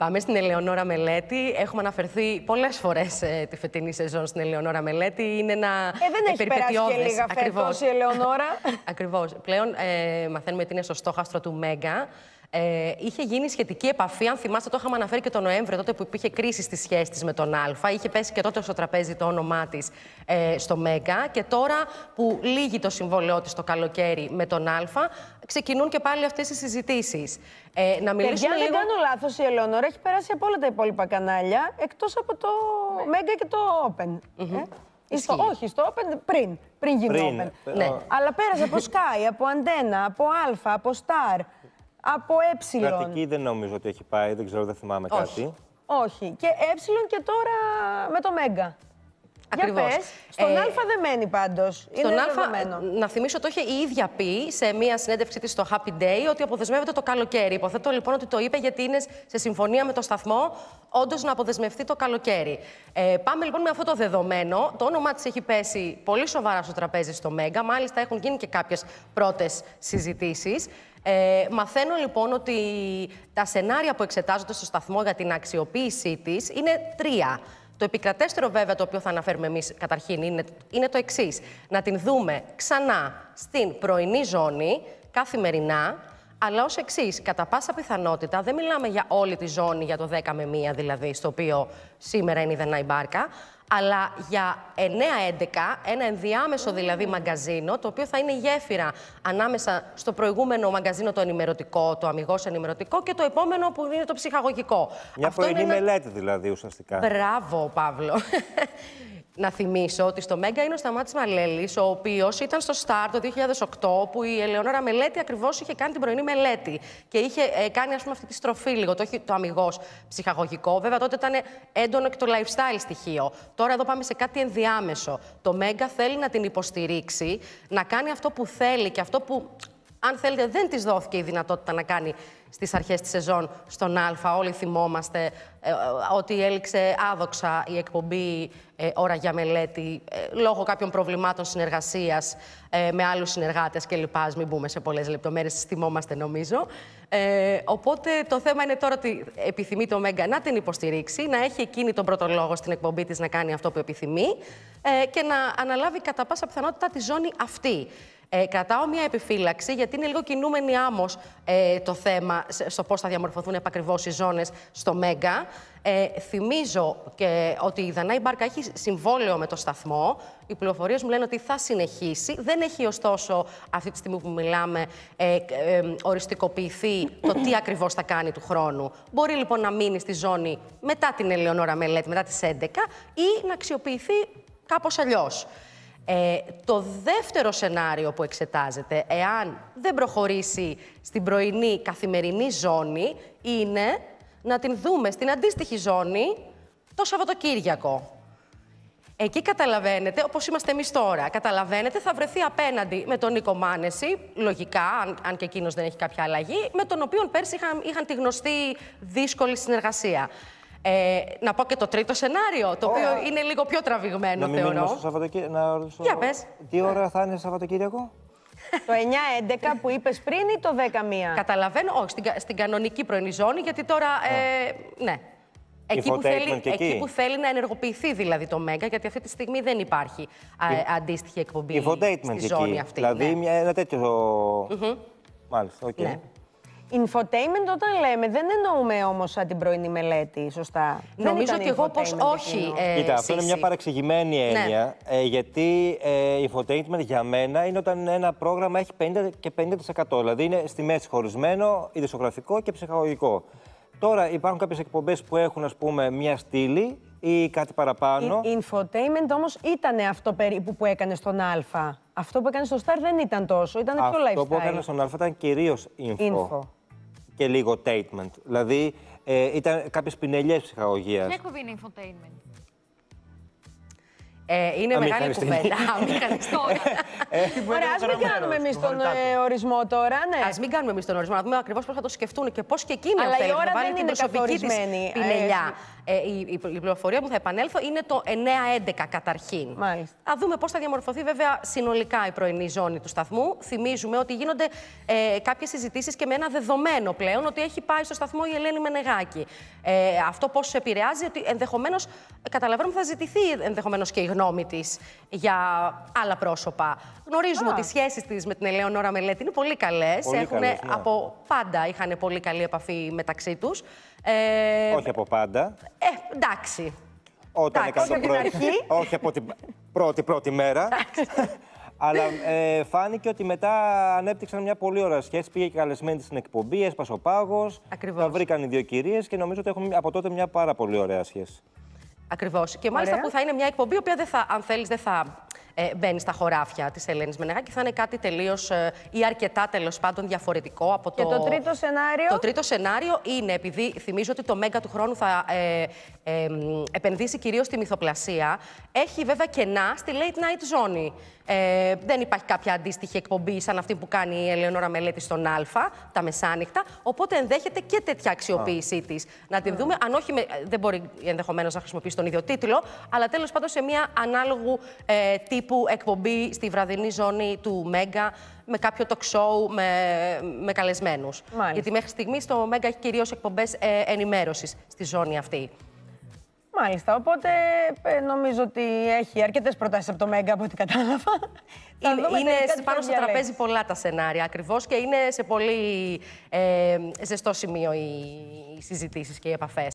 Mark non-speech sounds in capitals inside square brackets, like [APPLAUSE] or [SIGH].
Πάμε στην Ελεονόρα Μελέτη. Έχουμε αναφερθεί πολλές φορές ε, τη φετινή σεζόν στην Ελεονόρα Μελέτη. Είναι ένα. Ε, δεν έχει περάσει και λίγα φέτος, η Ελεονόρα. [LAUGHS] Ακριβώς. Πλέον ε, μαθαίνουμε ότι είναι στο στόχαστρο του Μέγκα. Ε, είχε γίνει σχετική επαφή, αν θυμάστε, το είχαμε αναφέρει και τον Νοέμβριο, τότε που υπήρχε κρίση στη σχέση τη με τον Α. Είχε πέσει και τότε στο τραπέζι το όνομά της ε, στο Μέγκα. Και τώρα που λύγει το συμβόλαιό της το καλοκαίρι με τον Α, ξεκινούν και πάλι αυτές οι συζητήσεις. Ε, να μιλήσουμε Παιδιά, λίγο... δεν κάνω λάθος, η Ελεονόρα έχει περάσει από όλα τα υπόλοιπα κανάλια εκτός από το ναι. Μέγκα και το Open. Ε, στο, όχι, στο Open πριν, πριν γίνει Open. Ε, ναι. Ε, Αλλά πέρασε από [LAUGHS] Sky, από Αντένα, από Α, από Star από ε. Κρατική δεν νομίζω ότι έχει πάει, δεν ξέρω, δεν θυμάμαι κάτι. Όχι. Και ε και τώρα με το Μέγκα. Ακριβώ. Στον ε, Α δεν μένει πάντως. Στον Α, να θυμίσω, το είχε η ίδια πει σε μία συνέντευξή της στο Happy Day ότι αποδεσμεύεται το καλοκαίρι. Υποθέτω λοιπόν ότι το είπε γιατί είναι σε συμφωνία με το σταθμό, όντως να αποδεσμευτεί το καλοκαίρι. Ε, πάμε λοιπόν με αυτό το δεδομένο. Το όνομά της έχει πέσει πολύ σοβαρά στο τραπέζι στο Μέγκα. Μάλιστα έχουν γίνει και κάποιες πρώτες συζητήσεις. Ε, μαθαίνω λοιπόν ότι τα σενάρια που εξετάζονται στο σταθμό για την αξιοποίησή της είναι τρία. Το επικρατέστερο βέβαια το οποίο θα αναφέρουμε εμείς καταρχήν είναι, είναι το εξής. Να την δούμε ξανά στην πρωινή ζώνη, καθημερινά, αλλά ως εξής, κατά πάσα πιθανότητα, δεν μιλάμε για όλη τη ζώνη, για το 10 με 1 δηλαδή, στο οποίο σήμερα είναι η Δανάη Μπάρκα, αλλά για 9-11, ένα ενδιάμεσο δηλαδή μαγκαζίνο, το οποίο θα είναι γέφυρα ανάμεσα στο προηγούμενο μαγκαζίνο το ενημερωτικό, το αμυγός ενημερωτικό και το επόμενο που είναι το ψυχαγωγικό. Μια Αυτό πρωινή μελέτη δηλαδή ουσιαστικά. Μπράβο, Παύλο. [LAUGHS] να θυμίσω ότι στο Μέγκα είναι ο Σταμάτης Μαλέλης, ο οποίος ήταν στο ΣΤΑΡ το 2008, που η Ελεονόρα Μελέτη ακριβώς είχε κάνει την πρωινή μελέτη. Και είχε ε, κάνει ας πούμε, αυτή τη στροφή λίγο, το, το αμυγός ψυχαγωγικό. Βέβαια, τότε ήταν έντονο και το lifestyle στοιχείο. Τώρα εδώ πάμε σε κάτι ενδιάμεσο. Το Μέγκα θέλει να την υποστηρίξει, να κάνει αυτό που θέλει και αυτό που αν θέλετε, δεν της δόθηκε η δυνατότητα να κάνει στις αρχές της σεζόν στον Α. Όλοι θυμόμαστε ε, ότι έληξε άδοξα η εκπομπή ώρα ε, για μελέτη ε, λόγω κάποιων προβλημάτων συνεργασίας με άλλους συνεργάτες κλπ. μην μπούμε σε πολλές λεπτομέρειες, θυμόμαστε νομίζω. οπότε το θέμα είναι τώρα ότι επιθυμεί το Μέγκα να την υποστηρίξει, να έχει εκείνη τον πρώτο λόγο στην εκπομπή της να κάνει αυτό που επιθυμεί και να αναλάβει κατά πάσα πιθανότητα τη ζώνη αυτή. Ε, κρατάω μια επιφύλαξη, γιατί είναι λίγο κινούμενη άμμος ε, το θέμα στο πώς θα διαμορφωθούν επακριβώς οι ζώνες στο Μέγκα. Ε, θυμίζω και ότι η Δανάη Μπάρκα έχει συμβόλαιο με το σταθμό. Οι πληροφορίες μου λένε ότι θα συνεχίσει. Δεν έχει ωστόσο αυτή τη στιγμή που μιλάμε ε, ε, οριστικοποιηθεί το τι ακριβώς θα κάνει του χρόνου. Μπορεί λοιπόν να μείνει στη ζώνη μετά την Ελεονόρα Μελέτη, μετά τις 11 ή να αξιοποιηθεί κάπως αλλιώς. Ε, το δεύτερο σενάριο που εξετάζεται, εάν δεν προχωρήσει στην πρωινή καθημερινή ζώνη, είναι να την δούμε στην αντίστοιχη ζώνη το Σαββατοκύριακο. Εκεί καταλαβαίνετε, όπως είμαστε εμείς τώρα, καταλαβαίνετε, θα βρεθεί απέναντι με τον Νίκο Μάνεση, λογικά, αν, και εκείνος δεν έχει κάποια αλλαγή, με τον οποίο πέρσι είχαν, είχαν τη γνωστή δύσκολη συνεργασία. Ε, να πω και το τρίτο σενάριο, το οποίο είναι λίγο πιο τραβηγμένο, να θεωρώ. Στο Σαββατοκύ... να ρωτήσω... Για πες. Τι ώρα θα είναι Σαββατοκύριακο? Το 9-11 που είπες πριν ή το 10-1. Καταλαβαίνω, όχι, στην, στην κανονική πρωινή ζώνη, γιατί τώρα. Ε, ναι. Εκεί που, θέλει, εκεί. που, θέλει, να ενεργοποιηθεί δηλαδή το Μέγκα, γιατί αυτή τη στιγμή δεν υπάρχει α, ε, αντίστοιχη εκπομπή στη ζώνη εκεί. αυτή. Δηλαδή ναι. ένα τέτοιο... Mm Μάλιστα, οκ. Okay. Ναι. Infotainment όταν λέμε, δεν εννοούμε όμως σαν την πρωινή μελέτη, σωστά. Νομίζω ότι εγώ πω όχι. Ε, Κοίτα, αυτό είναι μια παρεξηγημένη ναι. έννοια. Ε, γιατί ε, infotainment για μένα είναι όταν ένα πρόγραμμα έχει 50 και 50%. Δηλαδή είναι στη μέση χωρισμένο, ιδεσογραφικό και ψυχαγωγικό. Τώρα υπάρχουν κάποιες εκπομπές που έχουν ας πούμε μια στήλη ή κάτι παραπάνω. Η infotainment όμως ήταν αυτό περίπου που έκανε στον Α. Αυτό που έκανε στο Σταρ δεν ήταν τόσο, ήταν πιο lifestyle. Αυτό που έκανε στον Α ήταν κυρίως info και λίγο τέιτμεντ. Δηλαδή ε, ήταν κάποιες πινελιές ψυχαγωγίας. Τι έχω είναι infotainment. Ε, είναι μεγάλη κουβέντα. Ωραία, ας μην κάνουμε εμείς τον ε, ορισμό τώρα. Ναι. Ας μην κάνουμε εμείς τον ορισμό, να δούμε ακριβώς πώς θα το σκεφτούν και πώς και εκείνοι Αλλά η ώρα δεν είναι καθορισμένη. Πινελιά. Ε, ε, η, η πληροφορία που θα επανέλθω είναι το 9-11 καταρχήν. Μάλιστα. Θα δούμε πώς θα διαμορφωθεί βέβαια συνολικά η πρωινή ζώνη του σταθμού. Θυμίζουμε ότι γίνονται ε, κάποιες συζητήσεις και με ένα δεδομένο πλέον ότι έχει πάει στο σταθμό η Ελένη Μενεγάκη. Ε, αυτό πώς επηρεάζει, ότι ενδεχομένως, καταλαβαίνουμε, θα ζητηθεί ενδεχομένως και η γνώμη γνώμη για άλλα πρόσωπα. Γνωρίζουμε Α. ότι οι σχέσεις της με την Ελεονόρα Μελέτη είναι πολύ καλές. Έχουν καλές, ναι. από πάντα είχαν πολύ καλή επαφή μεταξύ τους. Ε, όχι από πάντα. Ε, εντάξει. Όταν εντάξει, έκανε το αρχή. όχι από την πρώτη, πρώτη μέρα. [LAUGHS] Αλλά ε, φάνηκε ότι μετά ανέπτυξαν μια πολύ ωραία σχέση. Πήγε και καλεσμένη στην εκπομπή, έσπασε ο πάγος. Τα βρήκαν οι δύο κυρίες και νομίζω ότι έχουμε από τότε μια πάρα πολύ ωραία σχέση. Ακριβώς. Και μάλιστα που θα είναι μια εκπομπή, η οποία δεν θα, αν θέλεις, δεν θα ε, μπαίνει στα χωράφια της Ελένης Μενεγάκη. Θα είναι κάτι τελείως ε, ή αρκετά τέλος πάντων διαφορετικό από το. Και το τρίτο σενάριο. Το τρίτο σενάριο είναι, επειδή θυμίζω ότι το Μέγκα του χρόνου θα ε, ε επενδύσει κυρίως στη μυθοπλασία, έχει βέβαια κενά στη late night Zone. Ε, δεν υπάρχει κάποια αντίστοιχη εκπομπή σαν αυτή που κάνει η Ελεονόρα Μελέτη στον Α, τα μεσάνυχτα. Οπότε ενδέχεται και τέτοια αξιοποίησή της να την δούμε. Αν όχι, με, ε, δεν μπορεί ενδεχομένως να χρησιμοποιήσει τον ίδιο τίτλο, αλλά τέλος πάντων σε μια ανάλογου ε, που εκπομπή στη βραδινή ζώνη του Μέγκα με κάποιο talk show με, με καλεσμένους. Μάλιστα. Γιατί μέχρι στιγμής το Μέγκα έχει κυρίως εκπομπές ε, ενημέρωσης στη ζώνη αυτή. Μάλιστα. Οπότε ε, νομίζω ότι έχει αρκετές προτάσεις από το Μέγκα, από ό,τι κατάλαβα. Είναι, πάνω στο τραπέζι πολλά τα σενάρια ακριβώς και είναι σε πολύ ε, ζεστό σημείο οι, οι και οι επαφές.